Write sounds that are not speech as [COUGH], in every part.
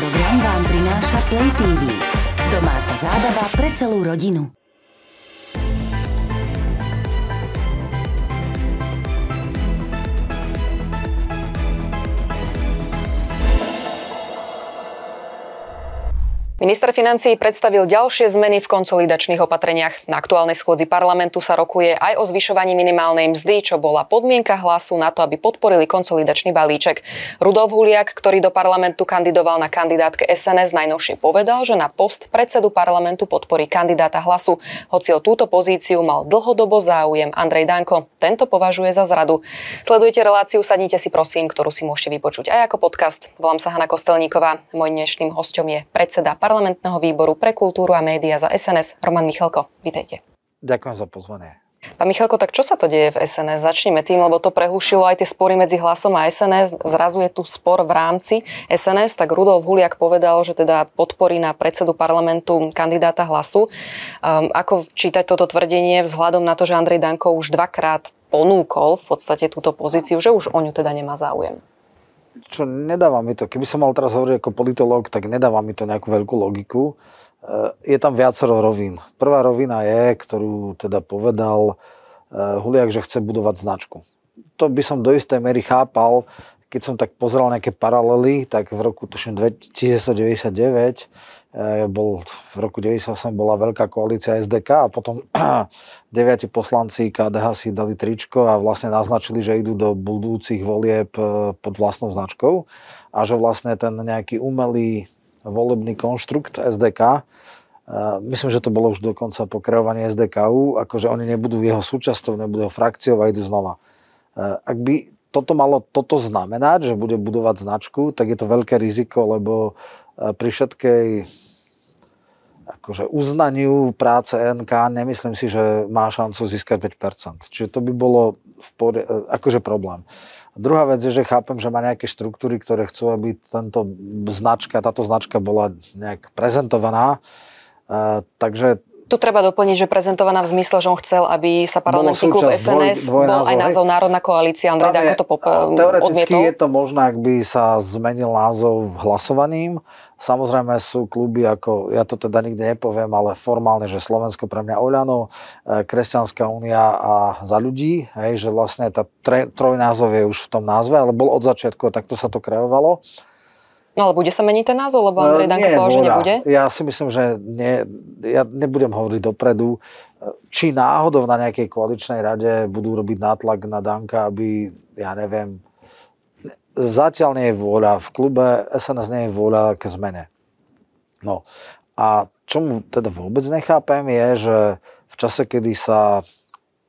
program vám prináša Play TV. Domáca zábava pre celú rodinu. Minister financí predstavil ďalšie zmeny v konsolidačných opatreniach. Na aktuálnej schôdzi parlamentu sa rokuje aj o zvyšovaní minimálnej mzdy, čo bola podmienka hlasu na to, aby podporili konsolidačný balíček. Rudolf Huliak, ktorý do parlamentu kandidoval na kandidátke SNS, najnovšie povedal, že na post predsedu parlamentu podporí kandidáta hlasu, hoci o túto pozíciu mal dlhodobo záujem Andrej Danko. Tento považuje za zradu. Sledujte reláciu Sadnite si prosím, ktorú si môžete vypočuť aj ako podcast. Volám sa Hanna Kostelníková. Mojím dnešným hostom je predseda parlamentu parlamentného výboru pre kultúru a média za SNS Roman Michalko. Vítejte. Ďakujem za pozvanie. Pán Michalko, tak čo sa to deje v SNS? Začneme tým, lebo to prehlušilo aj tie spory medzi hlasom a SNS. Zrazuje tu spor v rámci SNS, tak Rudolf Huliak povedal, že teda podporí na predsedu parlamentu kandidáta hlasu. Um, ako čítať toto tvrdenie vzhľadom na to, že Andrej Danko už dvakrát ponúkol v podstate túto pozíciu, že už o ňu teda nemá záujem? čo nedáva mi to, keby som mal teraz hovoriť ako politológ, tak nedáva mi to nejakú veľkú logiku. Eh, je tam viacero rovín. Prvá rovina je, ktorú teda povedal eh, Huliak, že chce budovať značku. To by som do istej mery chápal, keď som tak pozrel nejaké paralely, tak v roku tuším 1999 eh, bol, v roku 98 bola veľká koalícia SDK a potom [CLEARS THROAT] deviati poslanci KDH si dali tričko a vlastne naznačili, že idú do budúcich volieb eh, pod vlastnou značkou a že vlastne ten nejaký umelý volebný konštrukt SDK eh, myslím, že to bolo už dokonca po kreovaní SDKU, akože oni nebudú jeho súčasťou, nebudú jeho frakciou a idú znova. Ak by toto malo toto znamenať, že bude budovať značku, tak je to veľké riziko, lebo e, pri všetkej akože uznaniu práce NK nemyslím si, že má šancu získať 5%. Čiže to by bolo v pori- e, akože problém. A druhá vec je, že chápem, že má nejaké štruktúry, ktoré chcú, aby tento značka, táto značka bola nejak prezentovaná. E, takže tu treba doplniť, že prezentovaná v zmysle, že on chcel, aby sa parlamentný klub SNS dvoj, bol aj názov Národná koalícia. Andrej ako to popo- Teoreticky odmietol. je to možné, ak by sa zmenil názov hlasovaním. Samozrejme sú kluby ako, ja to teda nikdy nepoviem, ale formálne, že Slovensko pre mňa Oľano, e, Kresťanská únia a za ľudí, hej, že vlastne tá tre, trojnázov je už v tom názve, ale bol od začiatku, takto sa to kreovalo. No ale bude sa meniť ten názov, lebo no, Andrej Danko povedal, že nebude? Ja si myslím, že nie, ja nebudem hovoriť dopredu. Či náhodou na nejakej koaličnej rade budú robiť nátlak na Danka, aby, ja neviem, zatiaľ nie je vôľa v klube, SNS nie je vôľa k zmene. No a čo mu teda vôbec nechápem je, že v čase, kedy sa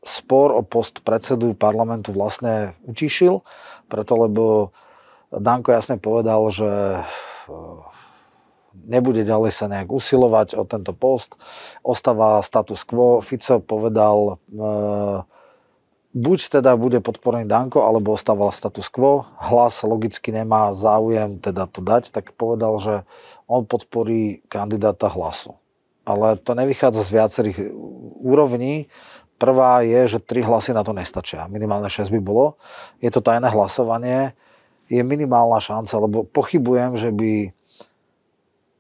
spor o post predsedu parlamentu vlastne utišil, preto lebo Danko jasne povedal, že eh, nebude ďalej sa nejak usilovať o tento post. Ostáva status quo. Fico povedal, eh, buď teda bude podporený Danko, alebo ostával status quo. Hlas logicky nemá záujem teda to dať, tak povedal, že on podporí kandidáta hlasu. Ale to nevychádza z viacerých úrovní. Prvá je, že tri hlasy na to nestačia. Minimálne 6 by bolo. Je to tajné hlasovanie je minimálna šanca, lebo pochybujem, že by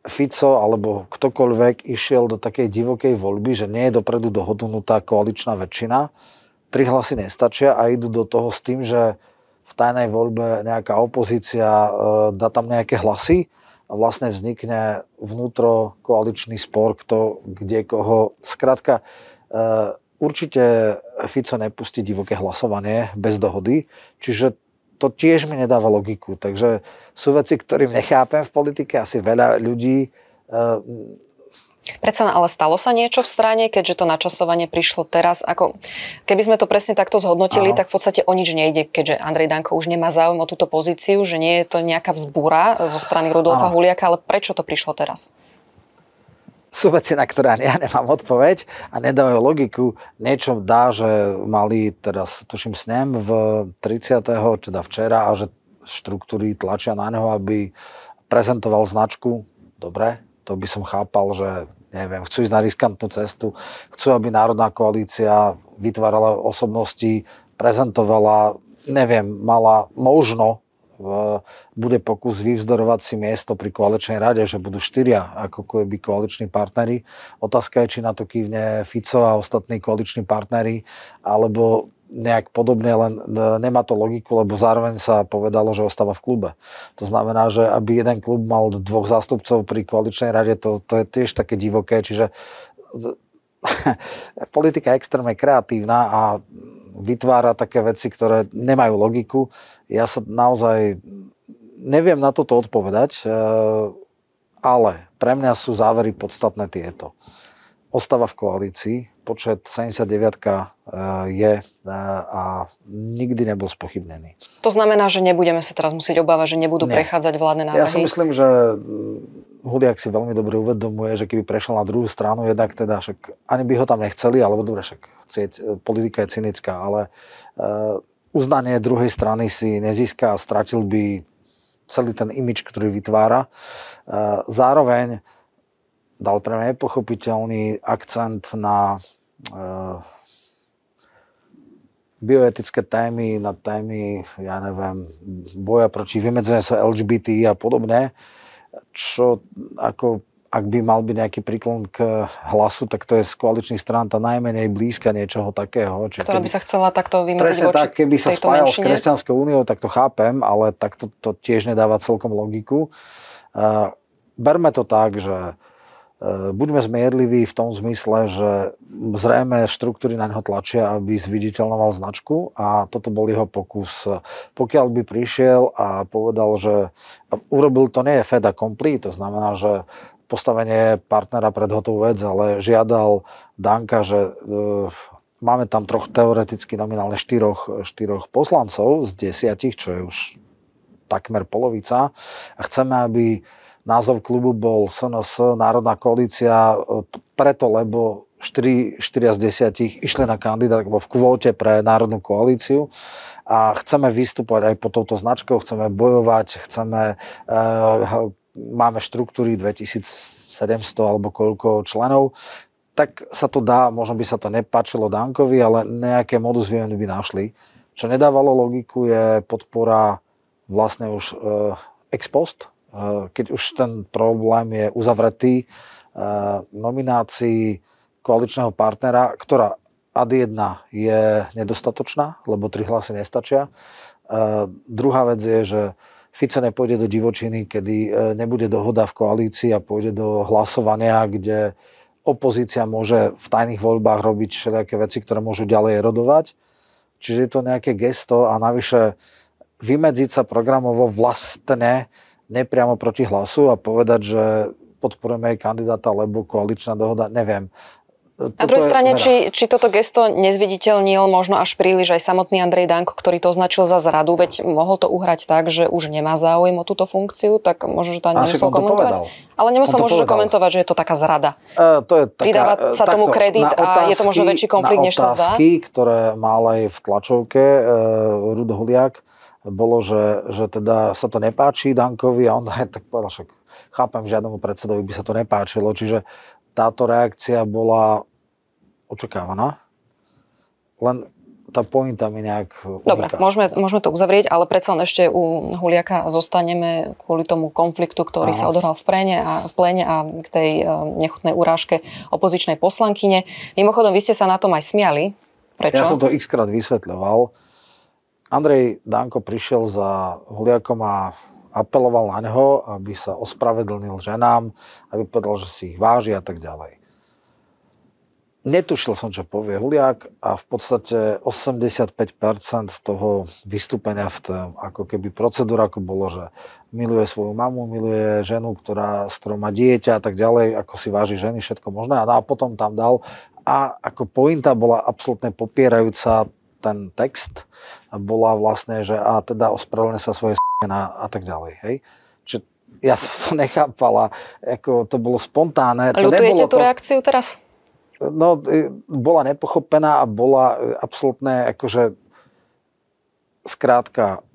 Fico alebo ktokoľvek išiel do takej divokej voľby, že nie je dopredu dohodnutá koaličná väčšina, tri hlasy nestačia a idú do toho s tým, že v tajnej voľbe nejaká opozícia e, dá tam nejaké hlasy a vlastne vznikne vnútro koaličný spor, kto kde koho. Skrátka, e, určite Fico nepustí divoké hlasovanie bez dohody, čiže to tiež mi nedáva logiku. Takže sú veci, ktorým nechápem v politike, asi veľa ľudí. Eh, Predsa, ale stalo sa niečo v strane, keďže to načasovanie prišlo teraz. Ako, keby sme to presne takto zhodnotili, ano. tak v podstate o nič nejde, keďže Andrej Danko už nemá záujem o túto pozíciu, že nie je to nejaká vzbúra zo strany Rudolfa ano. Huliaka, ale prečo to prišlo teraz? sú veci, na ktoré ja nemám odpoveď a nedávajú logiku. Niečo dá, že mali teraz, tuším, snem v 30. teda včera a že štruktúry tlačia na neho, aby prezentoval značku. Dobre, to by som chápal, že neviem, chcú ísť na riskantnú cestu, chcú, aby Národná koalícia vytvárala osobnosti, prezentovala, neviem, mala možno bude pokus vyvzdorovať si miesto pri koaličnej rade, že budú štyria ako keby koaliční partnery. Otázka je, či na to kývne Fico a ostatní koaliční partnery, alebo nejak podobne, len e, nemá to logiku, lebo zároveň sa povedalo, že ostáva v klube. To znamená, že aby jeden klub mal dvoch zástupcov pri koaličnej rade, to, to je tiež také divoké, čiže [LAUGHS] politika extrémne kreatívna a vytvára také veci, ktoré nemajú logiku. Ja sa naozaj neviem na toto odpovedať, eh, ale pre mňa sú závery podstatné tieto ostáva v koalícii, počet 79 eh, je eh, a nikdy nebol spochybnený. To znamená, že nebudeme sa teraz musieť obávať, že nebudú Nie. prechádzať vládne návrhy? Ja si myslím, že hm, Huliak si veľmi dobre uvedomuje, že keby prešiel na druhú stranu, jednak teda však ani by ho tam nechceli, alebo dobre, však eh, politika je cynická, ale uznanie druhej strany si nezíska a stratil by celý ten imič, ktorý vytvára. Zároveň dal pre mňa nepochopiteľný akcent na e, bioetické témy, na témy, ja neviem, boja proti vymedzeniu sa LGBT a podobne, čo ako ak by mal byť nejaký príklon k hlasu, tak to je z koaličných strán tá najmenej blízka niečoho takého. Čiže Ktorá keby, by sa chcela takto vymedziť voči tak, keby sa spájal menšine. s Kresťanskou úniou, tak to chápem, ale takto to tiež nedáva celkom logiku. Uh, berme to tak, že Eh, buďme zmierliví v tom zmysle, že zrejme štruktúry na neho tlačia, aby zviditeľnoval značku a toto bol jeho pokus. Pokiaľ by prišiel a povedal, že urobil to nie je feda complete, to znamená, že postavenie partnera pred hotovú vec, ale žiadal Danka, že eh, máme tam troch teoreticky nominálne štyroch, štyroch poslancov z desiatich, čo je už takmer polovica a chceme, aby názov klubu bol SNS, Národná koalícia, e, preto, lebo 4, 4 z 10 išli na kandidát v kvóte pre Národnú koalíciu a chceme vystupovať aj pod touto značkou, chceme bojovať, chceme, uh, máme štruktúry 2700 alebo koľko členov, tak sa to dá, možno by sa to nepáčilo Dankovi, ale nejaké modus vivendi by našli. Čo nedávalo logiku je podpora vlastne už uh, ex post, Eh, keď už ten problém je uzavretý, eh, nominácii koaličného partnera, ktorá ad jedna je nedostatočná, lebo tri hlasy nestačia. Eh, druhá vec je, že Fico nepôjde do divočiny, kedy nebude dohoda v koalícii a pôjde do hlasovania, kde opozícia môže v tajných voľbách robiť všelijaké veci, ktoré môžu ďalej rodovať. Čiže je to nejaké gesto a navyše vymedziť sa programovo vlastne nepriamo proti hlasu a povedať, že podporujeme aj kandidáta, lebo koaličná dohoda, neviem. Na druhej strane, či, či toto gesto nezviditeľnil možno až príliš aj samotný Andrej Danko, ktorý to označil za zradu, veď mohol to uhrať tak, že už nemá záujem o túto funkciu, tak možno, že to ani nemusel komentovať. Povedal. Ale nemusel možno povedal. komentovať, že je to taká zrada. E, to je taká, Pridáva e, sa takto, tomu kredit otázky, a je to možno väčší konflikt, než sa zdá. ktoré mal aj v tlačovke e, Rudo Huliak, bolo, že, že teda sa to nepáči Dankovi a on aj tak povedal, však chápem, žiadnemu predsedovi by sa to nepáčilo, čiže táto reakcia bola očakávaná. Len tá pointa mi nejak uniká. Dobre, môžeme, môžeme to uzavrieť, ale predsa len ešte u Huliaka zostaneme kvôli tomu konfliktu, ktorý Aha. sa odohral v plene a, v pléne a k tej e, nechutnej urážke opozičnej poslankyne. Mimochodom, vy ste sa na tom aj smiali. Prečo? Ja som to x krát vysvetľoval Andrej Danko prišiel za Huliakom a apeloval na neho, aby sa ospravedlnil ženám, aby povedal, že si ich váži a tak ďalej. Netušil som, čo povie Huliak a v podstate 85% toho vystúpenia v tom, ako keby ako bolo, že miluje svoju mamu, miluje ženu, ktorá, s ktorou má dieťa a tak ďalej, ako si váži ženy, všetko možné. A, no a potom tam dal a ako pointa bola absolútne popierajúca ten text, bola vlastne, že a teda ospravedlne sa svoje s***na a tak ďalej. Hej? Čiže ja [LAUGHS] som to nechápala, ako to bolo spontánne. To Ľutujete tú to... reakciu teraz? No, e, bola nepochopená a bola e, absolútne, akože, skrátka,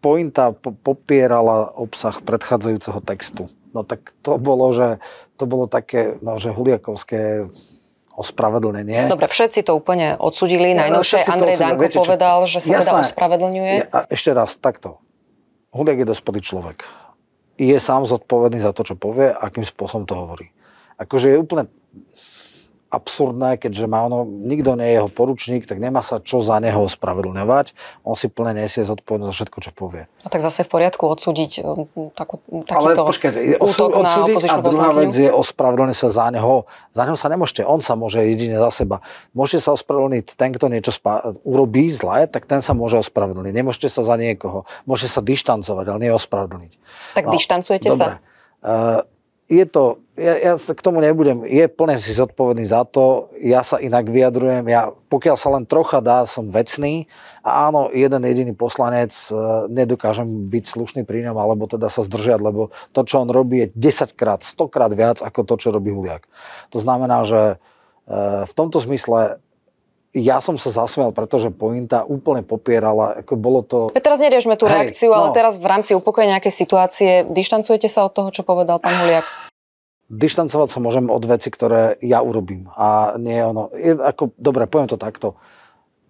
pointa popierala obsah predchádzajúceho textu. No tak to bolo, že to bolo také, no, že huliakovské ospravedlnenie. No dobre, všetci to úplne odsudili. Ja, Najnovšie Andrej Danko viete, povedal, že sa teda Jasné. teda ospravedlňuje. Ja, a ešte raz, takto. Hudek je dospodý človek. Je sám zodpovedný za to, čo povie, akým spôsobom to hovorí. Akože je úplne absurdné, keďže má ono, nikto nie je jeho poručník, tak nemá sa čo za neho ospravedlňovať. On si plne nesie zodpovednosť za všetko, čo povie. A tak zase v poriadku odsúdiť um, takú, takýto Ale počkajte, útok odsúdiť a druhá poslankyňu? vec je ospravedlniť sa za neho. Za neho sa nemôžete, on sa môže jedine za seba. Môžete sa ospravedlniť ten, kto niečo spá, urobí zle, tak ten sa môže ospravedlniť. Nemôžete sa za niekoho. Môžete sa dištancovať, ale nie ospravedlniť. Tak no, dištancujete dobre. sa? Uh, eh, je to, ja, ja k tomu nebudem, je plne si zodpovedný za to, ja sa inak vyjadrujem, ja pokiaľ sa len trocha dá, som vecný a áno, jeden jediný poslanec, e, nedokážem byť slušný pri ňom, alebo teda sa zdržiať, lebo to, čo on robí, je 10 krát, 100 krát viac ako to, čo robí Huliak. To znamená, že e, v tomto zmysle ja som sa zasmial, pretože pointa úplne popierala, ako bolo to... Ja teraz neriešme tú Hej, reakciu, no. ale teraz v rámci upokojenia nejakej situácie dištancujete sa od toho, čo povedal pán Huliak? Dištancovať sa môžem od veci, ktoré ja urobím. A nie ono... Je, ako, dobre, poviem to takto.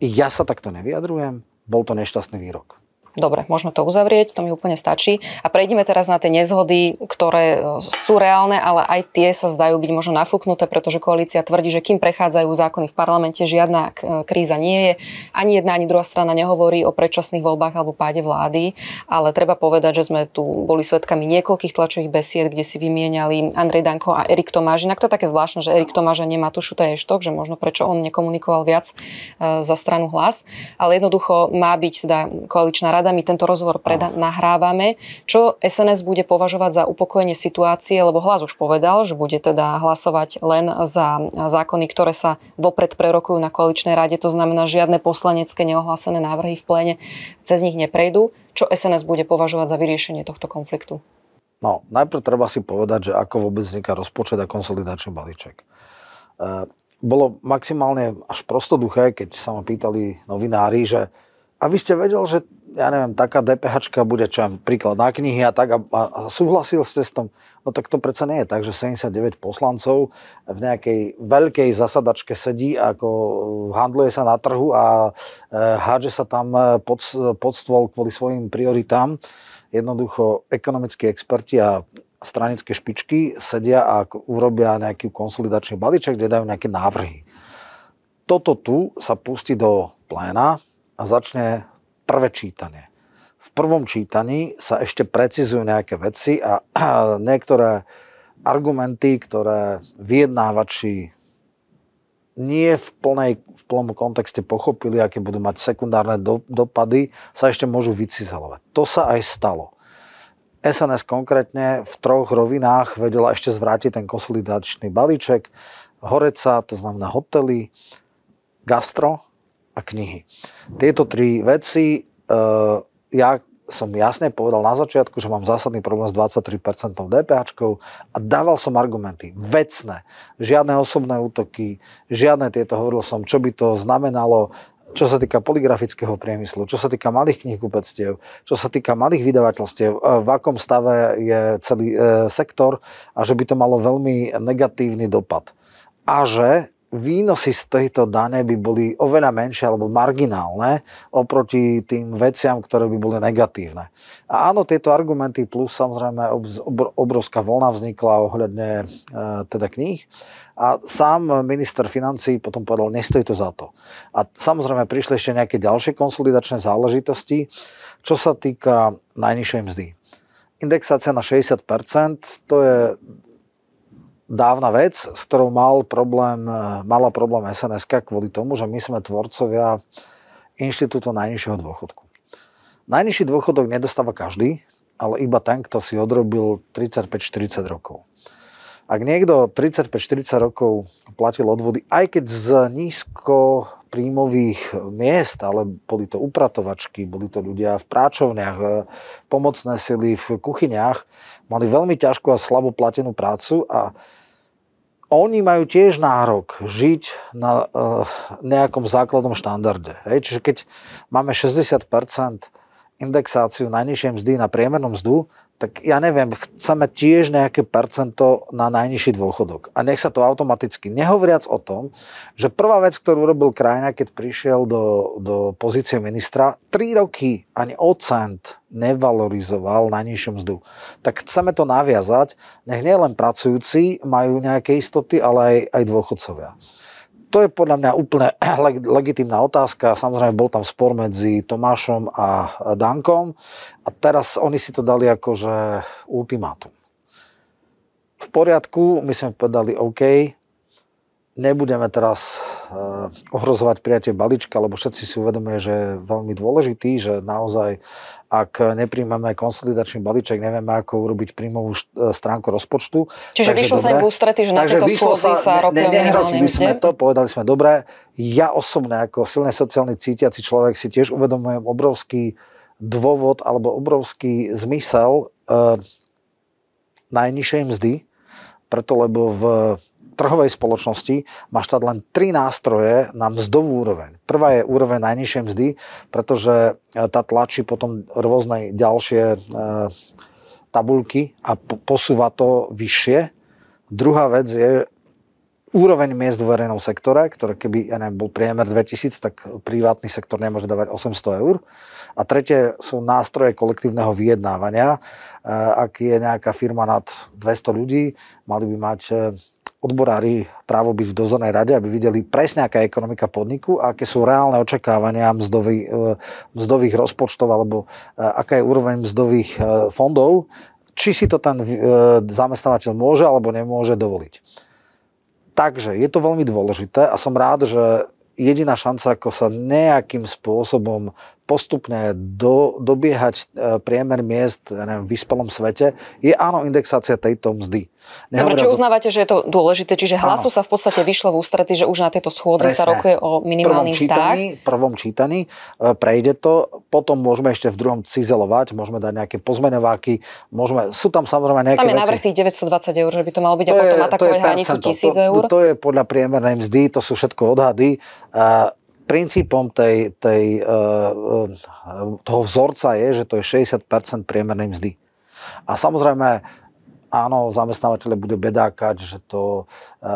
Ja sa takto nevyjadrujem, bol to nešťastný výrok. Dobre, môžeme to uzavrieť, to mi úplne stačí. A prejdeme teraz na tie nezhody, ktoré e, sú reálne, ale aj tie sa zdajú byť možno nafúknuté, pretože koalícia tvrdí, že kým prechádzajú zákony v parlamente, žiadna e, kríza nie je. Ani jedna, ani druhá strana nehovorí o predčasných voľbách alebo páde vlády, ale treba povedať, že sme tu boli svetkami niekoľkých tlačových besied, kde si vymieniali Andrej Danko a Erik Tomáš. Inak to je také zvláštne, že Erik Tomáš a nemá tu šuté že možno prečo on nekomunikoval viac e, za stranu hlas. Ale jednoducho má byť teda koaličná rada rada, my tento rozhovor preda- nahrávame, čo SNS bude považovať za upokojenie situácie, lebo hlas už povedal, že bude teda hlasovať len za zákony, ktoré sa vopred prerokujú na koaličnej rade, to znamená žiadne poslanecké neohlásené návrhy v pléne cez nich neprejdú. Čo SNS bude považovať za vyriešenie tohto konfliktu? No, najprv treba si povedať, že ako vôbec vzniká rozpočet a konsolidačný balíček. E, bolo maximálne až prostoduché, keď sa ma pýtali novinári, že a vy ste vedel, že ja neviem, taká DPH bude, čo viem, príklad na knihy a tak a, a, a súhlasil ste s tom, no tak to predsa nie je tak, že 79 poslancov v nejakej veľkej zasadačke sedí, ako e, handluje sa na trhu a e, hádže sa tam e, pod, pod stôl kvôli svojim prioritám. Jednoducho ekonomickí experti a stranické špičky sedia a urobia nejaký konsolidačný balíček, kde dajú nejaké návrhy. Toto tu sa pustí do pléna, a začne prvé čítanie. V prvom čítaní sa ešte precizujú nejaké veci a [CLEARS THROAT] niektoré argumenty, ktoré vyjednávači nie v, plnej, v plnom kontexte pochopili, aké budú mať sekundárne do, dopady, sa ešte môžu vycizelovať. To sa aj stalo. SNS konkrétne v troch rovinách vedela ešte zvrátiť ten konsolidačný balíček. Horeca, to znamená hotely, gastro a knihy. Tieto tri veci, uh, ja som jasne povedal na začiatku, že mám zásadný problém s 23% DPH a dával som argumenty, vecné, žiadne osobné útoky, žiadne tieto, hovoril som, čo by to znamenalo, čo sa týka poligrafického priemyslu, čo sa týka malých knihkupectiev, čo sa týka malých vydavateľstiev, e, v akom stave je celý e, sektor a že by to malo veľmi negatívny dopad. A že výnosy z tejto dane by boli oveľa menšie alebo marginálne oproti tým veciam, ktoré by boli negatívne. A áno, tieto argumenty plus samozrejme obrovská vlna vznikla ohľadne e, teda kníh a sám minister financí potom povedal, nestojí to za to. A samozrejme prišli ešte nejaké ďalšie konsolidačné záležitosti, čo sa týka najnižšej mzdy indexácia na 60%, to je dávna vec, s ktorou mal problém, e, mala problém sns kvôli tomu, že my sme tvorcovia inštitútu najnižšieho dôchodku. Najnižší dôchodok nedostáva každý, ale iba ten, kto si odrobil 35-40 rokov. Ak niekto 35-40 rokov platil odvody, aj keď z nízko príjmových miest, ale boli to upratovačky, boli to ľudia v práčovniach, e, pomocné sily v kuchyniach, mali veľmi ťažkú a slabú platenú prácu a oni majú tiež nárok žiť na e, nejakom základnom štandarde. Hej? Čiže keď máme 60% indexáciu najnižšej mzdy na priemernú mzdu, tak ja neviem, chceme tiež nejaké percento na najnižší dôchodok. A nech sa to automaticky. Nehovoriac o tom, že prvá vec, ktorú urobil krajina, keď prišiel do, do pozície ministra, tri roky ani ocent nevalorizoval najnižšiu mzdu. Tak chceme to naviazať, nech nielen pracujúci majú nejaké istoty, ale aj, aj dôchodcovia to je podľa mňa úplne [CLEARS THROAT] leg- legitimná otázka. Samozrejme, bol tam spor medzi Tomášom a Dankom a teraz oni si to dali akože ultimátum. V poriadku, my sme povedali OK, nebudeme teraz e, ohrozovať prijatie balíčka, lebo všetci si uvedomujú, že je veľmi dôležitý, že naozaj, ak nepríjmeme konsolidačný balíček, nevieme, ako urobiť príjmovú e, stránku rozpočtu. Čiže vyšlo sa im v ústrety, že na tejto schôdzi sa, sa ne, nehrotili sme to, povedali sme, dobre, ja osobne ako silne sociálny cítiaci človek si tiež uvedomujem obrovský dôvod alebo obrovský zmysel e, najnižšej mzdy, preto lebo v trhovej spoločnosti má štát len tri nástroje na mzdovú úroveň. Prvá je úroveň najnižšej mzdy, pretože e, tá tlačí potom rôzne ďalšie e, tabulky a posúva to vyššie. Druhá vec je úroveň miest v verejnom sektore, ktoré keby, ja neviem, bol priemer 2000, tak privátny sektor nemôže dávať 800 eur. A tretie sú nástroje kolektívneho vyjednávania. E, ak je nejaká firma nad 200 ľudí, mali by mať odborári právo byť v dozornej rade, aby videli presne, aká je ekonomika podniku a aké sú reálne očakávania mzdový, e, mzdových rozpočtov alebo e, aká je úroveň mzdových e, fondov, či si to ten zamestnávateľ môže alebo nemôže dovoliť. Takže je to veľmi dôležité a som rád, že jediná šanca, ako sa nejakým spôsobom postupne do, dobiehať e, priemer miest neviem, v vyspelom svete, je áno indexácia tejto mzdy. Dobre, či uznávate, že je to dôležité, čiže hlasu áno. sa v podstate vyšlo v ústrety, že už na tieto schôdze Presne. sa rokuje o minimálnych mzdách. Prvom čítaní e, prejde to, potom môžeme ešte v druhom cizelovať, môžeme dať nejaké pozmenováky, môžeme, sú tam samozrejme nejaké Tam je návrh tých 920 eur, že by to malo byť to a potom je, atakovať hranicu 1000 eur. To, to je podľa priemernej mzdy, to sú všetko odhady. Uh, princípom tej, tej, eh, eh, toho vzorca je, že to je 60% priemernej mzdy. A samozrejme, áno, zamestnávateľe budú bedákať, že to e,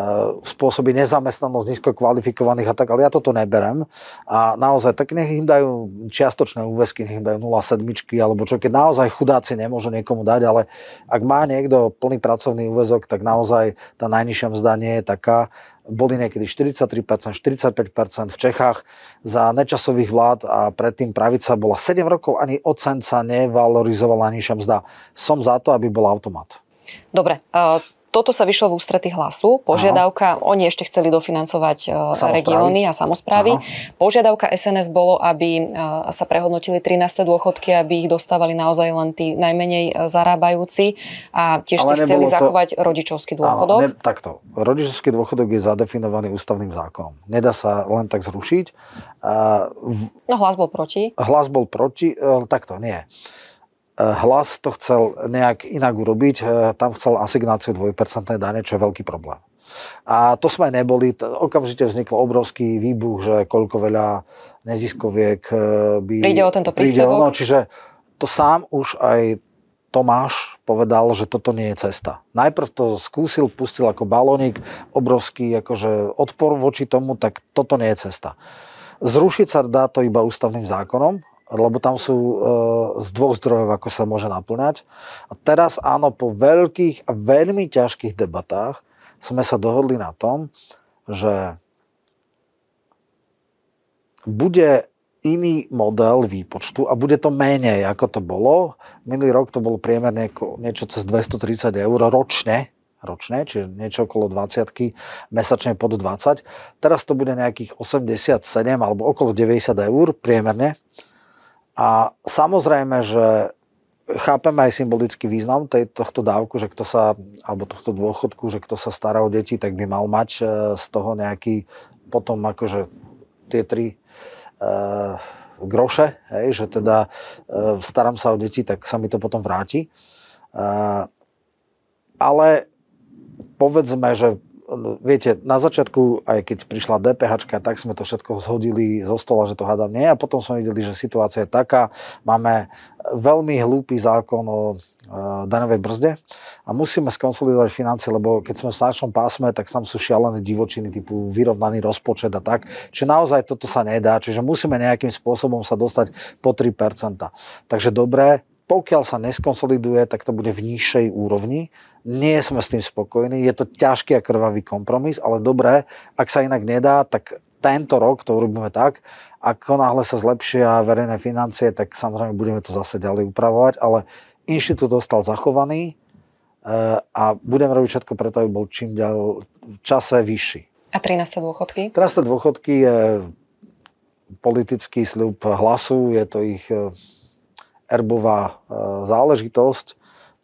spôsobí nezamestnanosť nízko kvalifikovaných a tak, ale ja toto neberem. A naozaj, tak nech im dajú čiastočné úvesky, nech im dajú 0,7 alebo čo, keď naozaj chudáci nemôžu niekomu dať, ale ak má niekto plný pracovný úvezok, tak naozaj tá najnižšia mzda nie je taká, boli niekedy 43%, 45% v Čechách za nečasových vlád a predtým pravica bola 7 rokov, ani ocenca sa nevalorizovala nižšia mzda. Som za to, aby bol automat. Dobre, e, toto sa vyšlo v ústrety hlasu. Požiadavka, Aha. oni ešte chceli dofinancovať e, samozprávy. regióny a samozprávy. Aha. Požiadavka SNS bolo, aby e, sa prehodnotili 13. dôchodky, aby ich dostávali naozaj len tí najmenej zarábajúci a tiež Ale chceli to... zachovať rodičovský dôchodok. Áno, ne, takto. Rodičovský dôchodok je zadefinovaný ústavným zákonom. Nedá sa len tak zrušiť. A v... No hlas bol proti. Hlas bol proti, takto nie Eh, hlas to chcel nejak inak urobiť, eh, tam chcel asignáciu 2% dane, čo je veľký problém. A to sme neboli, okamžite vznikol obrovský výbuch, že koľko veľa neziskoviek eh, by... Príde o tento príde príspevok? No, čiže to sám už aj Tomáš povedal, že toto nie je cesta. Najprv to skúsil, pustil ako balónik, obrovský akože odpor voči tomu, tak toto nie je cesta. Zrušiť sa dá to iba ústavným zákonom lebo tam sú e, z dvoch zdrojov, ako sa môže naplňať. A teraz áno, po veľkých a veľmi ťažkých debatách sme sa dohodli na tom, že bude iný model výpočtu a bude to menej, ako to bolo. Minulý rok to bolo priemerne niečo cez 230 eur ročne, ročne, čiže niečo okolo 20 mesačne pod 20. Teraz to bude nejakých 87 alebo okolo 90 eur priemerne a samozrejme, že chápeme aj symbolický význam tej, tohto dávku, že kto sa, alebo tohto dôchodku, že kto sa stará o deti, tak by mal mať e, z toho nejaký potom akože tie tri e, groše, hej, že teda e, starám sa o deti, tak sa mi to potom vráti. E, ale povedzme, že No, viete, na začiatku, aj keď prišla DPH, tak sme to všetko zhodili zo stola, že to hádam nie. A potom sme videli, že situácia je taká. Máme veľmi hlúpy zákon o e, daňovej brzde a musíme skonsolidovať financie, lebo keď sme v našom pásme, tak tam sú šialené divočiny typu vyrovnaný rozpočet a tak. Čiže naozaj toto sa nedá, čiže musíme nejakým spôsobom sa dostať po 3%. Takže dobre, pokiaľ sa neskonsoliduje, tak to bude v nižšej úrovni. Nie sme s tým spokojní, je to ťažký a krvavý kompromis, ale dobré, ak sa inak nedá, tak tento rok to urobíme tak. Ako náhle sa zlepšia verejné financie, tak samozrejme budeme to zase ďalej upravovať, ale inštitút ostal zachovaný e, a budem robiť všetko preto, aby bol čím ďalej v čase vyšší. A 13. dôchodky? 13. dôchodky je politický sľub hlasu, je to ich e, erbová e, záležitosť.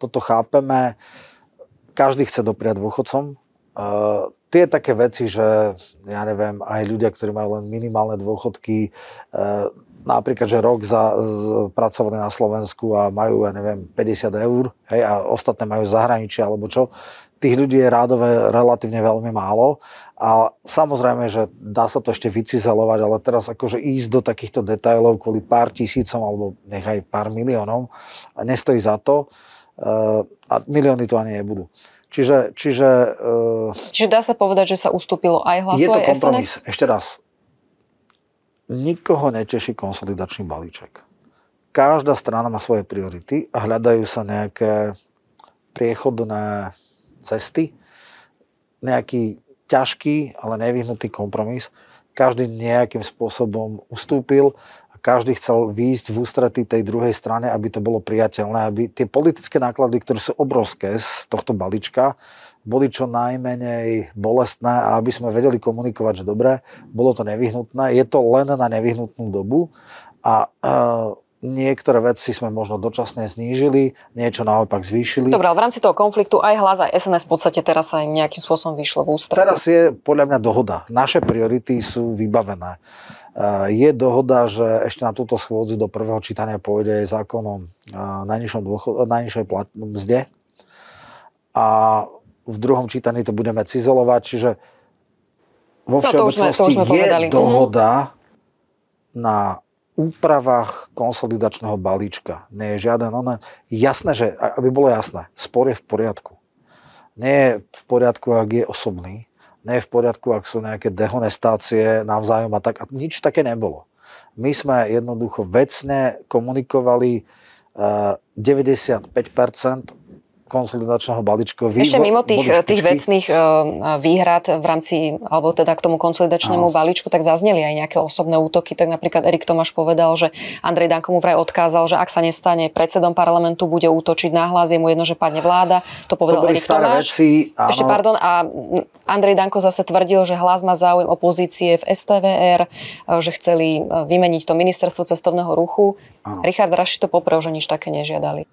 Toto chápeme. Každý chce dopriať dôchodcom. E, tie také veci, že ja neviem, aj ľudia, ktorí majú len minimálne dôchodky, e, napríklad, že rok za, pracovali na Slovensku a majú, ja neviem, 50 eur hej, a ostatné majú zahraničie alebo čo, tých ľudí je rádové relatívne veľmi málo a samozrejme, že dá sa to ešte vycizelovať, ale teraz akože ísť do takýchto detajlov kvôli pár tisícom alebo nechaj pár miliónom a nestojí za to eh, a milióny to ani nebudú. Čiže, čiže, eh, čiže dá sa povedať, že sa ustúpilo aj hlasu, je to kompromis. SNS? Ešte raz, nikoho neteší konsolidačný balíček. Každá strana má svoje priority a hľadajú sa nejaké priechodné cesty, nejaký ťažký, ale nevyhnutý kompromis. Každý nejakým spôsobom ustúpil a každý chcel výjsť v ústretí tej druhej strane, aby to bolo priateľné, aby tie politické náklady, ktoré sú obrovské z tohto balíčka, boli čo najmenej bolestné a aby sme vedeli komunikovať, že dobre, bolo to nevyhnutné, je to len na nevyhnutnú dobu a eh, niektoré veci sme možno dočasne znížili, niečo naopak zvýšili. Dobre, ale v rámci toho konfliktu aj hlas, aj SNS v podstate teraz sa im nejakým spôsobom vyšlo v ústrety. Teraz je podľa mňa dohoda. Naše priority sú vybavené. E, je dohoda, že ešte na túto schôdzu do prvého čítania pôjde zákon o e, najnižšom, dôchod- najnižšej plat- mzde. A v druhom čítaní to budeme cizolovať, čiže vo všeobecnosti no, to už sme, to už sme je povedali. Mhm. dohoda na úpravách konsolidačného balíčka. Nie je žiaden ona... No, no, jasné, že, aby bolo jasné, spor je v poriadku. Nie je v poriadku, ak je osobný. Nie je v poriadku, ak sú nejaké dehonestácie navzájom a tak. A nič také nebolo. My sme jednoducho vecne komunikovali 95% eh, konsolidačného balíčka. Vy Ešte mimo tých, tých vecných eh, výhrad v rámci, alebo teda k tomu konsolidačnému Aha. balíčku, tak zazneli aj nejaké osobné útoky. Tak napríklad Erik Tomáš povedal, že Andrej Danko mu vraj odkázal, že ak sa nestane predsedom parlamentu, bude útočiť hlas, je mu jedno, že padne vláda. To povedal to Erik Tomáš. Veci, Ešte pardon, a Andrej Danko zase tvrdil, že hlas má záujem opozície v STVR, eh, že chceli eh, vymeniť to ministerstvo cestovného ruchu. Ano. Richard Raši to poprel, že nič také nežiadali.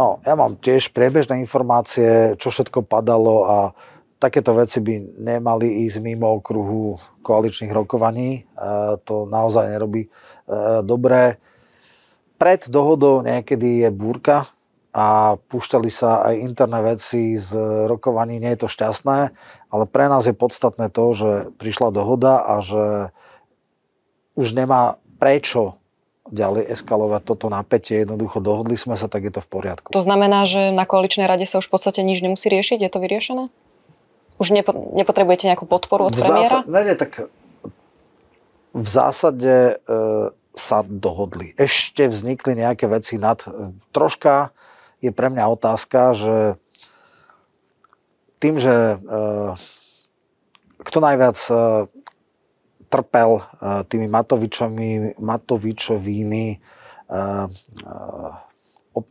No, ja mám tiež priebežné informácie, čo všetko padalo a takéto veci by nemali ísť mimo okruhu koaličných rokovaní. E, to naozaj nerobí e, dobré. Pred dohodou niekedy je búrka a púšťali sa aj interné veci z rokovaní. Nie je to šťastné, ale pre nás je podstatné to, že prišla dohoda a že už nemá prečo ďalej eskalovať toto napätie. Jednoducho dohodli sme sa, tak je to v poriadku. To znamená, že na koaličnej rade sa už v podstate nič nemusí riešiť? Je to vyriešené? Už nepo- nepotrebujete nejakú podporu od v premiéra? Zásad- ne, ne, tak v zásade e, sa dohodli. Ešte vznikli nejaké veci nad... E, troška je pre mňa otázka, že tým, že e, kto najviac e, trpel eh, tými Matovičovými, Matovičovými eh, eh, od,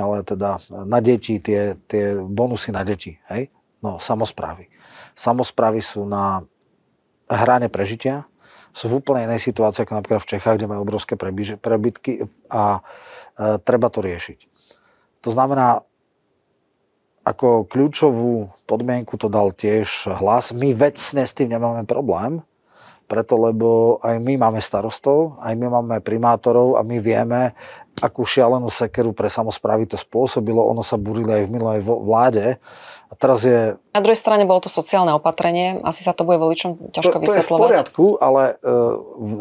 ale teda na deti, tie, tie bonusy na deti, hej? No, samozprávy. Samozprávy sú na hrane prežitia, sú v úplne inej situácii ako napríklad v Čechách, kde majú obrovské prebytky a e, treba to riešiť. To znamená, ako kľúčovú podmienku to dal tiež hlas. My vecne s tým nemáme problém, preto lebo aj my máme starostov, aj my máme primátorov a my vieme, akú šialenú sekeru pre samozprávy to spôsobilo. Ono sa burilo aj v minulej vláde. A teraz je... Na druhej strane bolo to sociálne opatrenie, asi sa to bude voličom ťažko to, to vysvetľovať. To je v poriadku, ale e,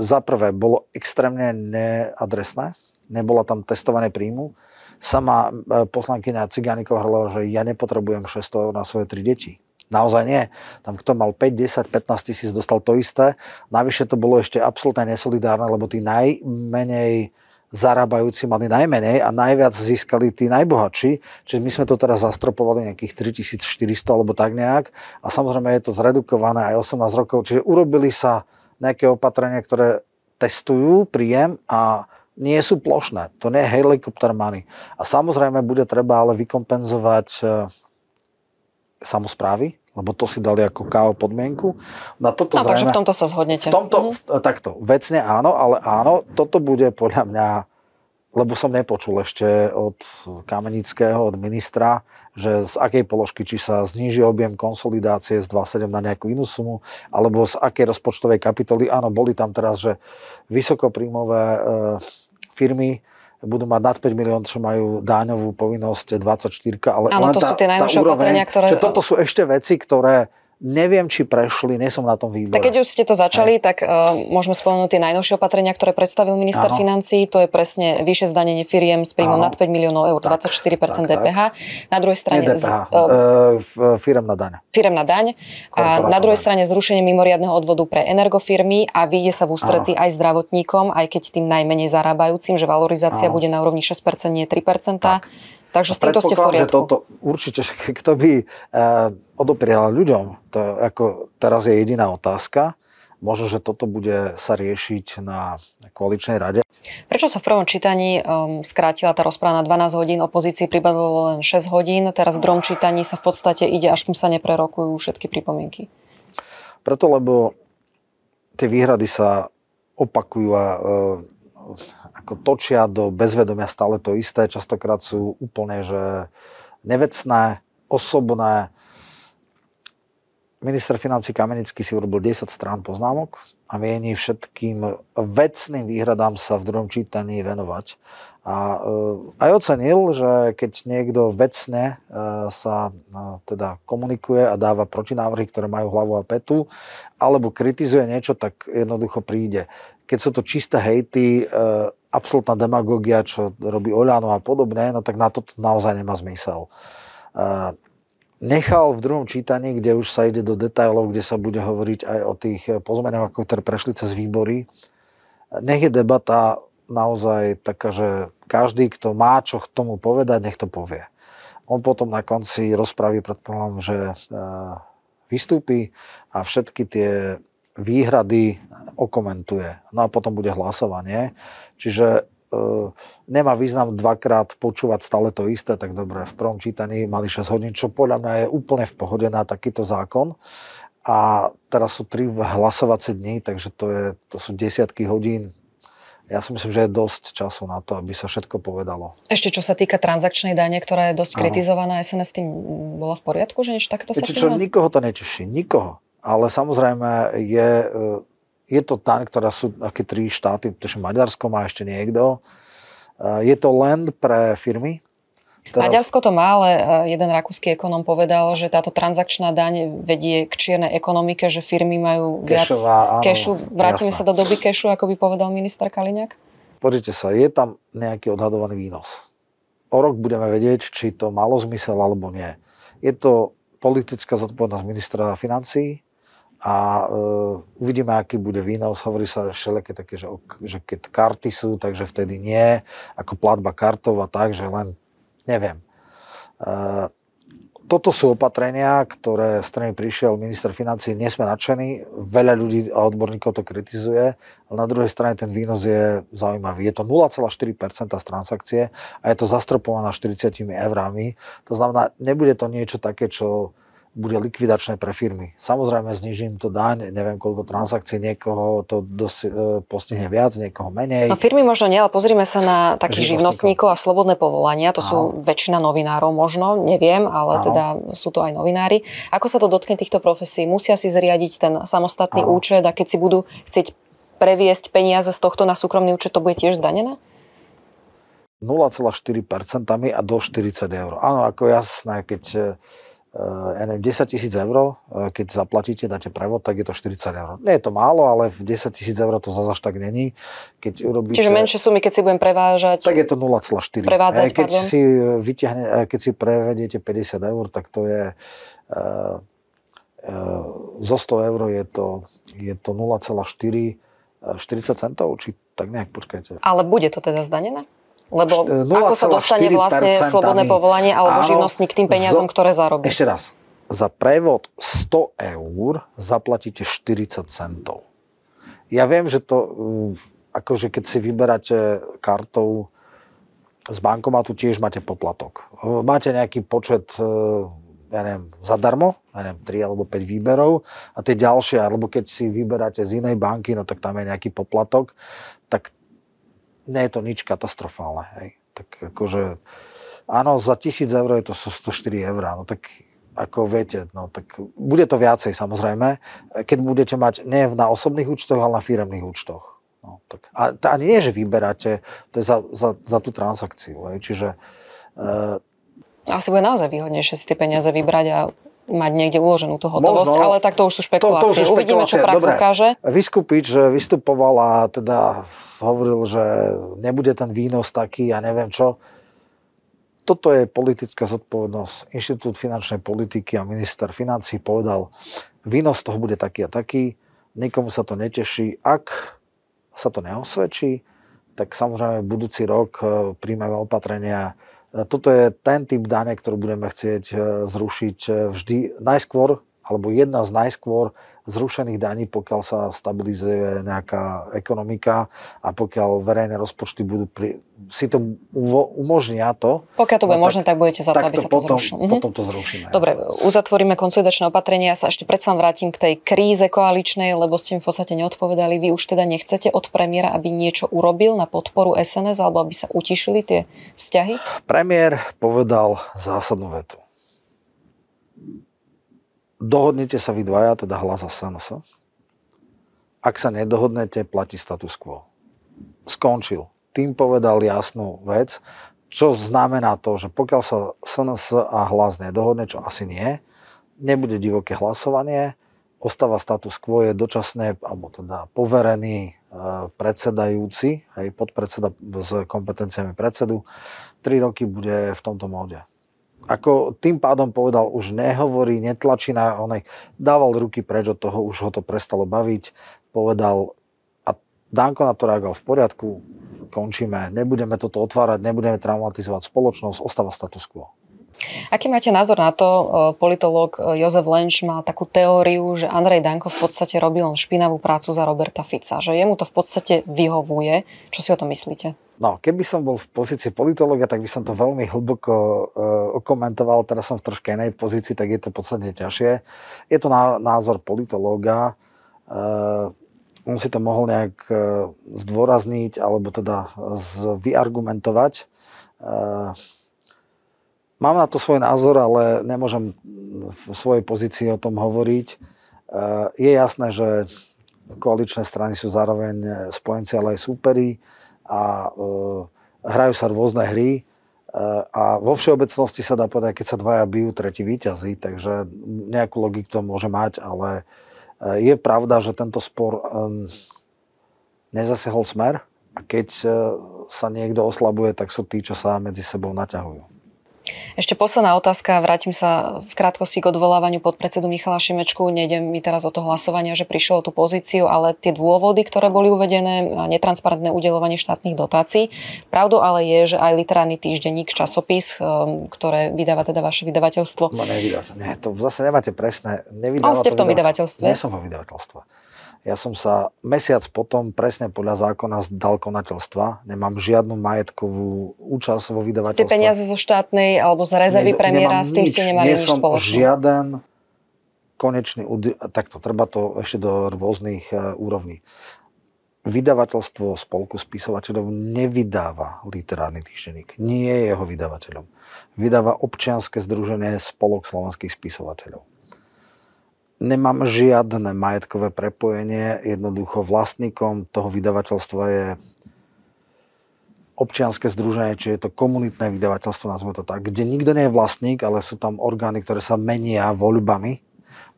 za prvé bolo extrémne neadresné, nebola tam testované príjmu. Sama e, poslankyňa Ciganikov hovorila, že ja nepotrebujem 600 na svoje tri deti Naozaj nie. Tam kto mal 5, 10, 15 tisíc, dostal to isté. Navyše to bolo ešte absolútne nesolidárne, lebo tí najmenej zarábajúci mali najmenej a najviac získali tí najbohatší. Čiže my sme to teraz zastropovali nejakých 3400 alebo tak nejak. A samozrejme je to zredukované aj 18 rokov. Čiže urobili sa nejaké opatrenia, ktoré testujú príjem a nie sú plošné. To nie je helikopter money. A samozrejme bude treba ale vykompenzovať eh, samozprávy, lebo to si dali ako KO podmienku. Na toto no, zrejme, takže v tomto sa zhodnete. V tomto, mm-hmm. v, e, takto, vecne áno, ale áno, toto bude podľa mňa, lebo som nepočul ešte od Kamenického, od ministra, že z akej položky, či sa zníži objem konsolidácie z 2,7 na nejakú inú sumu, alebo z akej rozpočtovej kapitoly, áno, boli tam teraz, že vysokopríjmové e, firmy, budú mať nad 5 milión, čo majú dáňovú povinnosť 24, ale Áno, len to tá, sú tie najnovšie opatrenia, ktoré... toto sú ešte veci, ktoré Neviem, či prešli, nie som na tom výbore. Tak keď už ste to začali, Aj. tak uh, môžeme spomenúť tie najnovšie opatrenia, ktoré predstavil minister financií, financí. To je presne vyššie zdanenie firiem s príjmom nad 5 miliónov eur, tak, 24% tak, DPH. Tak. Na druhej strane... Nie DPH, uh, firem na daň. Firem na daň. A na druhej daň. strane zrušenie mimoriadného odvodu pre energofirmy a vyjde sa v ústrety aj zdravotníkom, aj keď tým najmenej zarábajúcim, že valorizácia ano. bude na úrovni 6%, nie 3%. Tak. Takže s týmto ste v poriadku. Že toto, určite, [LAUGHS] kto by... Uh, odopriela ľuďom. To ako, teraz je jediná otázka. Možno, že toto bude sa riešiť na koaličnej rade. Prečo sa v prvom čítaní um, skrátila tá rozpráva na 12 hodín, opozícii pribadlo len 6 hodín, teraz v druhom čítaní sa v podstate ide, až kým sa neprerokujú všetky pripomienky? Preto, lebo tie výhrady sa opakujú a uh, ako točia do bezvedomia stále to isté, častokrát sú úplne že nevecné, osobné, minister financí Kamenický si urobil 10 strán poznámok a mieni všetkým vecným výhradám sa v druhom čítaní venovať. A e, aj ocenil, že keď niekto vecne e, sa e, teda komunikuje a dáva protinávrhy, ktoré majú hlavu a petu, alebo kritizuje niečo, tak jednoducho príde. Keď sú to čisté hejty, absolútna demagogia, čo robí Oľano a podobné, no tak na to naozaj nemá zmysel nechal v druhom čítaní, kde už sa ide do detajlov, kde sa bude hovoriť aj o tých eh, pozmeňovakoch, ktoré prešli cez výbory. Nech je debata naozaj taká, že každý, kto má čo k tomu povedať, nech to povie. On potom na konci rozpravy predpokladám, že eh, vystúpi a všetky tie výhrady okomentuje. No a potom bude hlasovanie. Čiže e, nemá význam dvakrát počúvať stále to isté, tak dobre, v prvom čítaní mali 6 hodín, čo podľa mňa je úplne v pohode na takýto zákon. A teraz sú tri hlasovacie dni, takže to, je, to sú desiatky hodín. Ja si myslím, že je dosť času na to, aby sa všetko povedalo. Ešte čo sa týka transakčnej dane, ktorá je dosť ano. kritizovaná, SNS tým bola v poriadku, že niečo takéto sa Čiže, čo, nikoho to neteší, nikoho. Ale samozrejme je e, je to tam, ktorá sú také tri štáty, pretože Maďarsko má ešte niekto. E, je to len pre firmy, Teraz... Maďarsko to má, ale e, jeden rakúsky ekonom povedal, že táto transakčná daň vedie k čiernej ekonomike, že firmy majú viac Kešová, áno, kešu. Vrátime jasná. sa do doby kešu, ako by povedal minister Kaliňák? Pozrite sa, je tam nejaký odhadovaný výnos. O rok budeme vedieť, či to malo zmysel alebo nie. Je to politická zodpovednosť ministra financií a uh, uvidíme, aký bude výnos. Hovorí sa všelijaké také, že, že keď karty sú, takže vtedy nie, ako platba kartov a tak, že len neviem. Uh, toto sú opatrenia, ktoré, s ktorými prišiel minister financí, nie sme nadšení, veľa ľudí a odborníkov to kritizuje, ale na druhej strane ten výnos je zaujímavý. Je to 0,4% z transakcie a je to zastropované 40 eurami. To znamená, nebude to niečo také, čo bude likvidačné pre firmy. Samozrejme, znižím to daň, neviem koľko transakcií, niekoho to dosi, e, postihne viac, niekoho menej. No firmy možno nie, ale pozrime sa na takých živnostníkov a slobodné povolania. To Aho. sú väčšina novinárov možno, neviem, ale Aho. teda sú to aj novinári. Ako sa to dotkne týchto profesí? Musia si zriadiť ten samostatný Aho. účet a keď si budú chcieť previesť peniaze z tohto na súkromný účet, to bude tiež zdanené? 0,4% a do 40 eur. Áno, ako jasné, keď e, Eh, ja neviem, 10 tisíc eur, eh, keď zaplatíte, dáte prevod, tak je to 40 eur. Nie je to málo, ale v 10 tisíc eur to zase až tak není. Keď urobíte, Čiže menšie sumy, keď si budem prevážať. Tak je to 0,4. Eh, keď, si vytiahne, keď si prevediete 50 eur, tak to je... E, e, zo 100 eur je to, je to 0,4 40 centov, či tak nejak počkajte. Ale bude to teda zdanené? Lebo ako sa dostane vlastne slobodné povolanie alebo áno, živnostník k tým peniazom, zo, ktoré zarobí? Ešte raz. Za prevod 100 eur zaplatíte 40 centov. Ja viem, že to, mm, akože keď si vyberáte kartou z bankomatu, tiež máte poplatok. E, máte nejaký počet e, ja neviem, zadarmo, ja neviem, 3 alebo 5 výberov a tie ďalšie, alebo keď si vyberáte z inej banky, no tak tam je nejaký poplatok, tak nie je to nič katastrofálne. Hej. Tak akože, áno, za 1000 eur je to 104 eur, no tak ako viete, no tak bude to viacej samozrejme, keď budete mať nie na osobných účtoch, ale na firemných účtoch. No, tak. A, ani nie, že vyberáte, to je za, za, za tú transakciu. Hej. Čiže... E... Asi bude naozaj výhodnejšie si tie peniaze vybrať a mať niekde uloženú tú hotovosť, Možno, ale tak to už sú špekulácie. To, to už sú špekulácie. Uvidíme, čo prax Dobre. ukáže. Vyskupič vystupoval a teda hovoril, že nebude ten výnos taký a ja neviem čo. Toto je politická zodpovednosť. Inštitút finančnej politiky a minister financí povedal, výnos toho bude taký a taký, nikomu sa to neteší. Ak sa to neosvedčí, tak samozrejme v budúci rok eh, príjmeme opatrenia, toto je ten typ dane, ktorú budeme chcieť eh, zrušiť eh, vždy najskôr alebo jedna z najskôr zrušených daní, pokiaľ sa stabilizuje nejaká ekonomika a pokiaľ verejné rozpočty budú pri, si to uvo, umožnia to. Pokiaľ to bude no, možné, tak, tak budete za to, aby to sa to potom, zrušilo. Mhm. Potom to zrušíme. Dobre, ja. uzatvoríme konsolidačné opatrenia. Ja sa ešte predsa vrátim k tej kríze koaličnej, lebo ste mi v podstate neodpovedali. Vy už teda nechcete od premiéra, aby niečo urobil na podporu SNS alebo aby sa utišili tie vzťahy? Premiér povedal zásadnú vetu dohodnete sa vy dvaja, teda hlas a SNS. Ak sa nedohodnete, platí status quo. Skončil. Tým povedal jasnú vec, čo znamená to, že pokiaľ sa SNS a hlas nedohodne, čo asi nie, nebude divoké hlasovanie, ostáva status quo, je dočasné, alebo teda poverený e, predsedajúci, aj podpredseda s kompetenciami predsedu, 3 roky bude v tomto móde ako tým pádom povedal, už nehovorí, netlačí na onej, dával ruky preč od toho, už ho to prestalo baviť, povedal a Danko na to reagoval v poriadku, končíme, nebudeme toto otvárať, nebudeme traumatizovať spoločnosť, ostáva status quo. Aký máte názor na to? E, politológ e, Jozef Lenč má takú teóriu, že Andrej Danko v podstate robil len špinavú prácu za Roberta Fica, že jemu to v podstate vyhovuje. Čo si o tom myslíte? No, keby som bol v pozícii politológa, tak by som to veľmi hlboko uh, okomentoval. Teraz som v troške inej pozícii, tak je to podstatne ťažšie. Je to ná- názor politológa. Uh, on si to mohol nejak uh, zdôrazniť alebo teda z, vyargumentovať. Uh, Mám na to svoj názor, ale nemôžem v svojej pozícii o tom hovoriť. E, je jasné, že koaličné strany sú zároveň spojenci, ale aj súperi a e, hrajú sa rôzne hry e, a vo všeobecnosti sa dá povedať, keď sa dvaja bijú, tretí výťazí, takže nejakú logiku to môže mať, ale je pravda, že tento spor nezasiahol smer a keď sa niekto oslabuje, tak sú tí, čo sa medzi sebou naťahujú. Ešte posledná otázka, vrátim sa v krátkosti k odvolávaniu podpredsedu Michala Šimečku. Nejde mi teraz o to hlasovanie, že prišlo o tú pozíciu, ale tie dôvody, ktoré boli uvedené, netransparentné udelovanie štátnych dotácií. Pravdou ale je, že aj literárny týždenník, časopis, um, ktoré vydáva teda vaše vydavateľstvo. No nevydá to, nie, to zase nemáte presné. Nevydáva On ste v tom vydavateľstve? Nie som vo vydavateľstve. Ja som sa mesiac potom, presne podľa zákona, dal konateľstva. Nemám žiadnu majetkovú účasť vo vydavateľstve. Tie peniaze zo štátnej alebo z rezervy ne, premiéra, s tým ste nemali nie nič som žiaden konečný... Takto, treba to ešte do rôznych e, úrovní. Vydavateľstvo spolku spisovateľov nevydáva literárny týždenník. Nie je jeho vydavateľom. Vydáva občianske združenie Spolok slovenských spisovateľov nemám žiadne majetkové prepojenie. Jednoducho vlastníkom toho vydavateľstva je občianske združenie, či je to komunitné vydavateľstvo, nazvime to tak, kde nikto nie je vlastník, ale sú tam orgány, ktoré sa menia voľbami.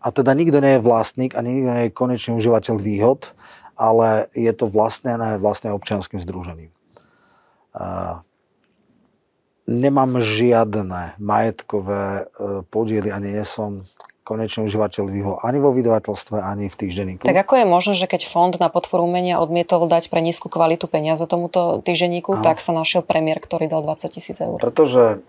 A teda nikto nie je vlastník a nikto nie je konečný užívateľ výhod, ale je to vlastnené vlastne občianským združením. nemám žiadne majetkové e, podiely, ani nie som konečný užívateľ vyhol ani vo vydavateľstve, ani v týždenníku. Tak ako je možné, že keď fond na podporu umenia odmietol dať pre nízku kvalitu peniaze tomuto týždenníku, tak sa našiel premiér, ktorý dal 20 tisíc eur? Pretože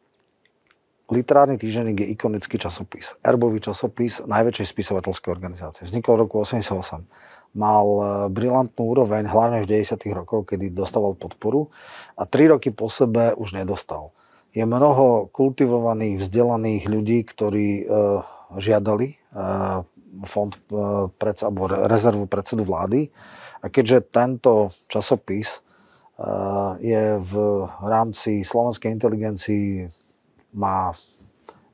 Literárny týždenník je ikonický časopis. Erbový časopis najväčšej spisovateľskej organizácie. Vznikol v roku 88. Mal e, brilantnú úroveň, hlavne v 90. rokoch, kedy dostával podporu a tri roky po sebe už nedostal. Je mnoho kultivovaných, vzdelaných ľudí, ktorí e, žiadali eh, fond eh, predsa, alebo rezervu predsedu vlády. A keďže tento časopis eh, je v rámci slovenskej inteligencii, má,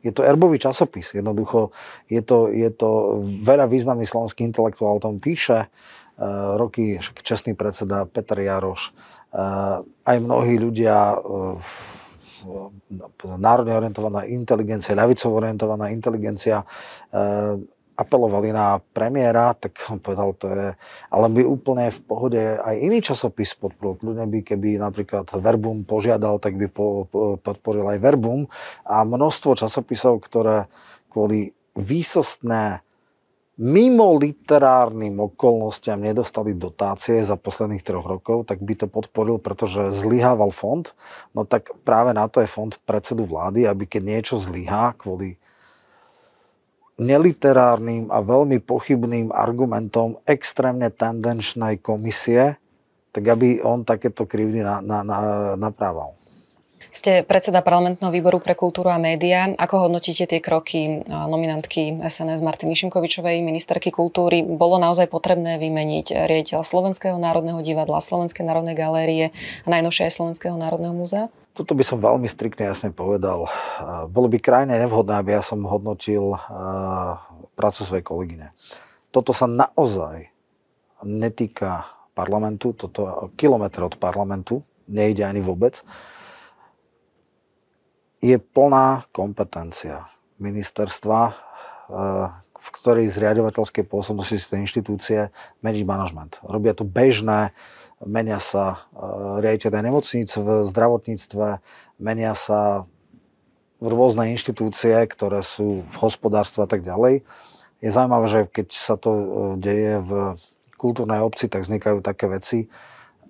je to erbový časopis, jednoducho je to, je to veľa významných slovenských intelektuál tom píše, roky čestný predseda Peter Jaroš, aj mnohí ľudia Eh, národne orientovaná inteligencia, ľavicovo orientovaná inteligencia eh, apelovali na premiéra, tak on povedal, to je, ale by úplne v pohode aj iný časopis podporil. Kľudne by, keby napríklad Verbum požiadal, tak by po, po, podporil aj Verbum. A množstvo časopisov, ktoré kvôli výsostné mimo literárnym okolnostiam nedostali dotácie za posledných troch rokov, tak by to podporil, pretože zlyhával fond. No tak práve na to je fond predsedu vlády, aby keď niečo zlyhá kvôli neliterárnym a veľmi pochybným argumentom extrémne tendenčnej komisie, tak aby on takéto krivdy na, na, na, naprával. Ste predseda parlamentného výboru pre kultúru a média. Ako hodnotíte tie kroky nominantky SNS Martiny Šimkovičovej, ministerky kultúry? Bolo naozaj potrebné vymeniť riaditeľ Slovenského národného divadla, Slovenskej národnej galérie a najnovšie aj Slovenského národného múzea? Toto by som veľmi striktne jasne povedal. Bolo by krajne nevhodné, aby ja som hodnotil prácu svojej kolegyne. Toto sa naozaj netýka parlamentu, toto kilometr od parlamentu, nejde ani vôbec je plná kompetencia ministerstva, eh, v ktorej zriadovateľskej pôsobnosti sú tie inštitúcie mení manažment. Robia to bežné, menia sa eh, riaditeľe nemocníc v zdravotníctve, menia sa rôzne inštitúcie, ktoré sú v hospodárstve a tak ďalej. Je zaujímavé, že keď sa to eh, deje v kultúrnej obci, tak vznikajú také veci.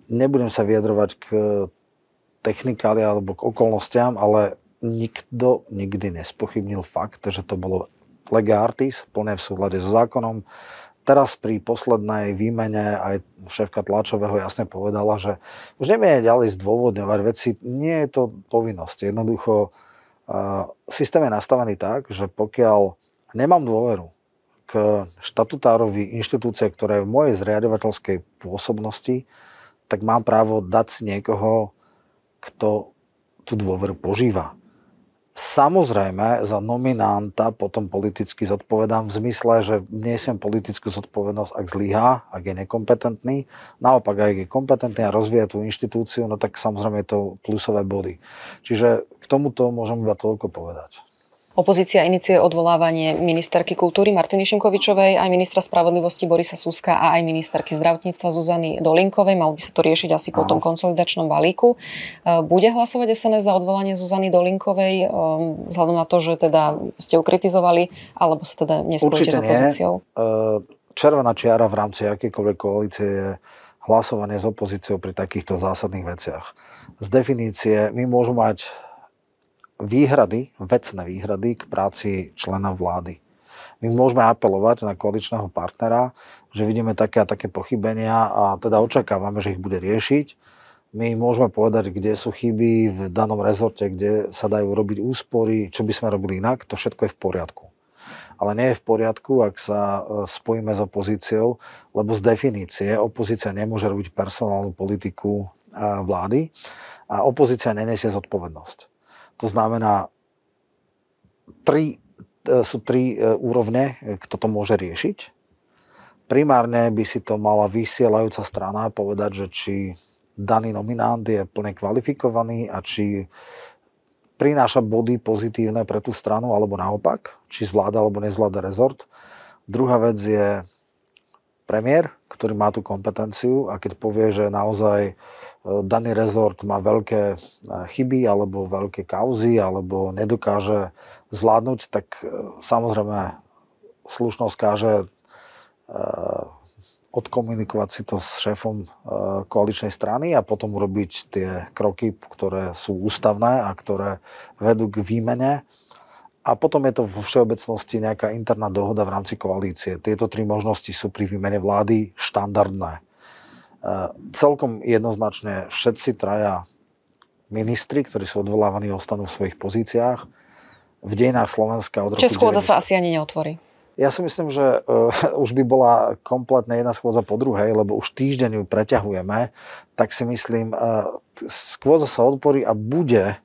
Nebudem sa vyjadrovať k technikáli alebo k okolnostiam, ale nikto nikdy nespochybnil fakt, že to bolo lege artis, plne v súhľade so zákonom. Teraz pri poslednej výmene aj šéfka tlačového jasne povedala, že už nevieme ďalej zdôvodňovať veci. Nie je to povinnosť. Jednoducho uh, systém je nastavený tak, že pokiaľ nemám dôveru k štatutárovi inštitúcie, ktorá je v mojej zriadovateľskej pôsobnosti, tak mám právo dať niekoho, kto tú dôveru požíva. Samozrejme, za nominanta potom politicky zodpovedám v zmysle, že nesiem politickú zodpovednosť, ak zlyhá, ak je nekompetentný. Naopak, ak je kompetentný a rozvíja tú inštitúciu, no tak samozrejme je to plusové body. Čiže k tomuto môžem iba toľko povedať. Opozícia iniciuje odvolávanie ministerky kultúry Martiny Šimkovičovej, aj ministra spravodlivosti Borisa Suska a aj ministerky zdravotníctva Zuzany Dolinkovej. Malo by sa to riešiť asi po tom konsolidačnom balíku. E, bude hlasovať SNS za odvolanie Zuzany Dolinkovej, e, vzhľadom na to, že teda ste ju kritizovali, alebo sa teda nespojíte s opozíciou? Nie. Červená čiara v rámci akékoľvek koalície je hlasovanie s opozíciou pri takýchto zásadných veciach. Z definície my môžeme mať výhrady, vecné výhrady k práci člena vlády. My môžeme apelovať na koaličného partnera, že vidíme také a také pochybenia a teda očakávame, že ich bude riešiť. My môžeme povedať, kde sú chyby v danom rezorte, kde sa dajú robiť úspory, čo by sme robili inak, to všetko je v poriadku. Ale nie je v poriadku, ak sa e, spojíme s opozíciou, lebo z definície opozícia nemôže robiť personálnu politiku e, vlády a opozícia nenesie zodpovednosť. To znamená, tri, e, sú tri e, úrovne, e, kto to môže riešiť. Primárne by si to mala vysielajúca strana povedať, že či daný nominant je plne kvalifikovaný a či prináša body pozitívne pre tú stranu alebo naopak, či zvláda alebo nezvláda rezort. Druhá vec je premiér, ktorý má tú kompetenciu a keď povie, že naozaj e, daný rezort má veľké e, chyby alebo veľké kauzy alebo nedokáže zvládnuť, tak e, samozrejme slušnosť káže odkomunikovať si to s šéfom koaličnej strany a potom urobiť tie kroky, ktoré sú ústavné a ktoré vedú k výmene a potom je to vo všeobecnosti nejaká interná dohoda v rámci koalície. Tieto tri možnosti sú pri výmene vlády štandardné. Uh, celkom jednoznačne všetci traja ministri, ktorí sú odvolávaní, ostanú v svojich pozíciách. V dejinách Slovenska od roku... schôdza 90... sa asi ani neotvorí. Ja si myslím, že uh, [LAUGHS] už by bola kompletne jedna schôdza po druhej, lebo už týždeň ju preťahujeme, tak si myslím, uh, schôdza sa odporí a bude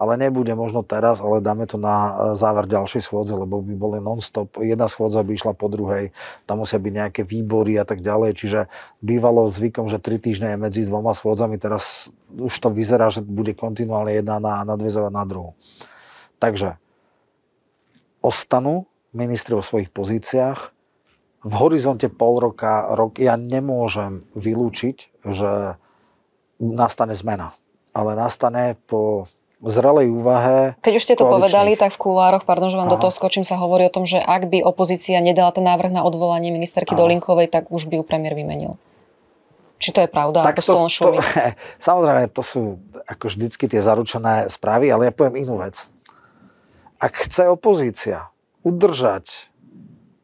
ale nebude možno teraz, ale dáme to na e, záver ďalšej schôdze, lebo by boli non-stop, jedna schôdza by išla po druhej, tam musia byť nejaké výbory a tak ďalej, čiže bývalo zvykom, že tri týždne je medzi dvoma schôdzami, teraz už to vyzerá, že bude kontinuálne jedna na, nadviezovať na druhú. Takže ostanú ministri o svojich pozíciách, v horizonte pol roka, rok, ja nemôžem vylúčiť, že nastane zmena. Ale nastane po zrelej úvahe. Keď už ste to povedali, tak v kulároch, pardon, že vám Aha. do toho skočím, sa hovorí o tom, že ak by opozícia nedala ten návrh na odvolanie ministerky Aha. Dolinkovej, tak už by ju premiér vymenil. Či to je pravda? Tak to, to, [LAUGHS] samozrejme, to sú ako vždycky tie zaručené správy, ale ja poviem inú vec. Ak chce opozícia udržať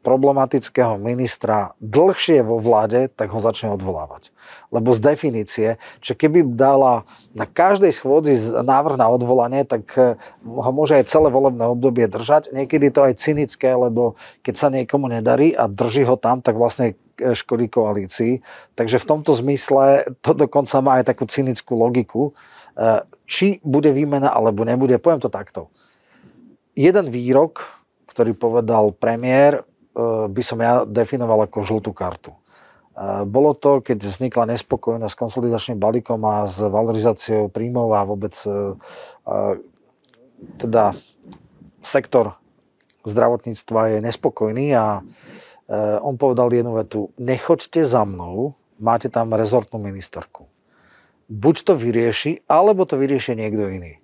problematického ministra dlhšie vo vláde, tak ho začne odvolávať. Lebo z definície, že keby dala na každej schôdzi návrh na odvolanie, tak eh, ho môže aj celé volebné obdobie držať. Niekedy to aj cynické, lebo keď sa niekomu nedarí a drží ho tam, tak vlastne eh, škodí koalícii. Takže v tomto zmysle to dokonca má aj takú cynickú logiku. Eh, či bude výmena alebo nebude, poviem to takto. Jeden výrok, ktorý povedal premiér, E, by som ja definoval ako žltú kartu. E, bolo to, keď vznikla nespokojnosť s konsolidačným balíkom a s valorizáciou príjmov a vôbec e, teda sektor zdravotníctva je nespokojný a on povedal jednu vetu, nechoďte za mnou, máte tam rezortnú ministerku. Buď to vyrieši, alebo to vyrieši niekto iný.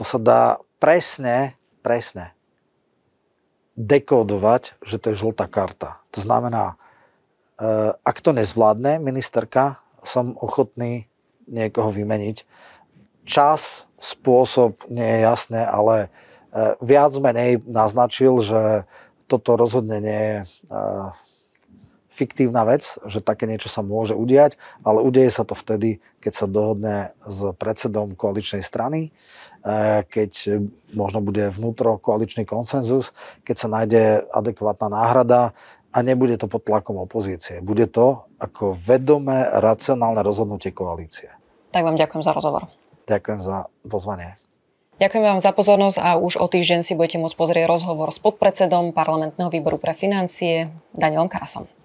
To sa dá presne, presne dekodovať, že to je žltá karta. To znamená, e, ak to nezvládne ministerka, som ochotný niekoho vymeniť. Čas, spôsob nie je jasné, ale e, viac menej naznačil, že toto rozhodne nie je fiktívna vec, že také niečo sa môže udiať, ale udeje sa to vtedy, keď sa dohodne s predsedom koaličnej strany, e, keď možno bude vnútro koaličný konsenzus, keď sa nájde adekvátna náhrada a nebude to pod tlakom opozície. Bude to ako vedomé, racionálne rozhodnutie koalície. Tak vám ďakujem za rozhovor. Ďakujem za pozvanie. Ďakujem vám za pozornosť a už o týždeň si budete môcť pozrieť rozhovor s podpredsedom parlamentného výboru pre financie Danielom Karasom.